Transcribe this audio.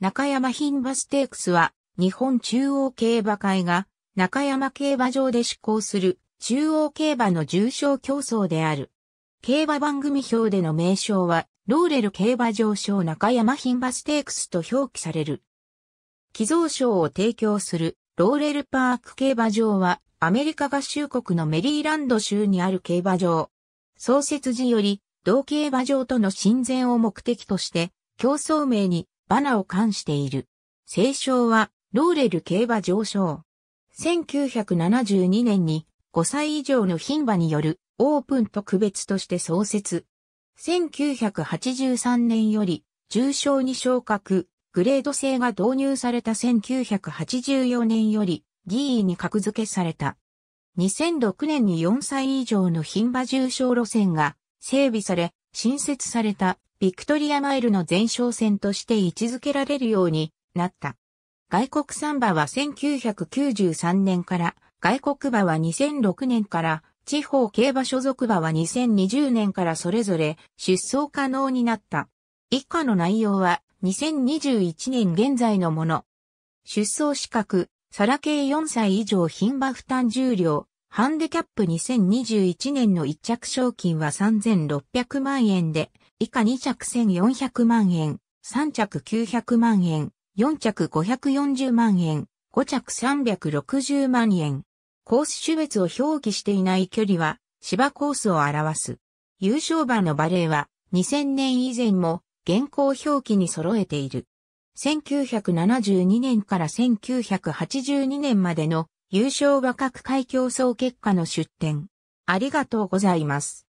中山牝馬ステークスは、日本中央競馬会が、中山競馬場で施行する、中央競馬の重賞競争である。競馬番組表での名称は、ローレル競馬場賞中山牝馬ステークスと表記される。寄贈賞を提供する、ローレルパーク競馬場は、アメリカ合衆国のメリーランド州にある競馬場。創設時より、同競馬場との親善を目的として、競争名にバナを冠している。清少は、ローレル競馬上昇。1972年に5歳以上の牝馬によるオープン特別として創設。1983年より重賞に昇格、グレード制が導入された1984年より議員に格付けされた。2006年に4歳以上の牝馬重賞路線が整備され、新設されたビクトリアマイルの前哨戦として位置づけられるようになった。外国サンバは1993年から、外国馬は2006年から、地方競馬所属馬は2020年からそれぞれ出走可能になった。以下の内容は2021年現在のもの。出走資格、サラ系4歳以上品馬負担重量、ハンデキャップ2021年の一着賞金は3600万円で、以下2着1400万円、3着900万円、4着540万円、5着360万円。コース種別を表記していない距離は芝コースを表す。優勝馬のバレーは2000年以前も現行表記に揃えている。1972年から1982年までの優勝馬各回競争結果の出展。ありがとうございます。